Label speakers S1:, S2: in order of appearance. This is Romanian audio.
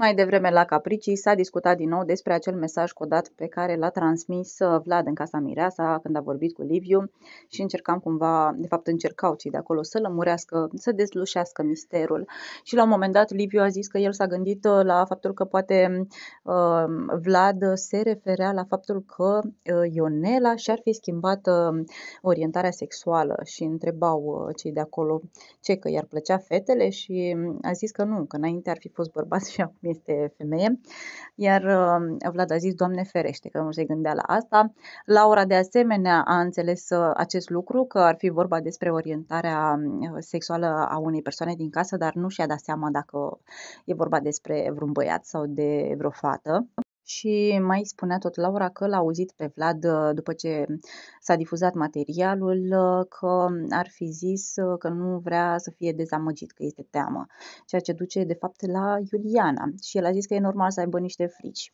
S1: Mai devreme la Capricii s-a discutat din nou despre acel mesaj codat pe care l-a transmis uh, Vlad în casa Mireasa când a vorbit cu Liviu și încercam cumva, de fapt încercau cei de acolo să lămurească, să dezlușească misterul. Și la un moment dat Liviu a zis că el s-a gândit uh, la faptul că poate uh, Vlad se referea la faptul că uh, Ionela și-ar fi schimbat uh, orientarea sexuală și întrebau uh, cei de acolo ce, că i-ar plăcea fetele și mm, a zis că nu, că înainte ar fi fost bărbați și acum este femeie, iar um, Vlad a zis, Doamne ferește, că nu se gândea la asta. Laura de asemenea a înțeles uh, acest lucru, că ar fi vorba despre orientarea um, sexuală a unei persoane din casă, dar nu și-a dat seama dacă e vorba despre vreun băiat sau de vreo fată și mai spunea tot Laura că l-a auzit pe Vlad uh, după ce s-a difuzat materialul uh, că ar fi zis uh, că nu vrea să fie dezamăgit, că este teamă, ceea ce duce de fapt la Iuliana și el a zis că e normal să aibă niște frici.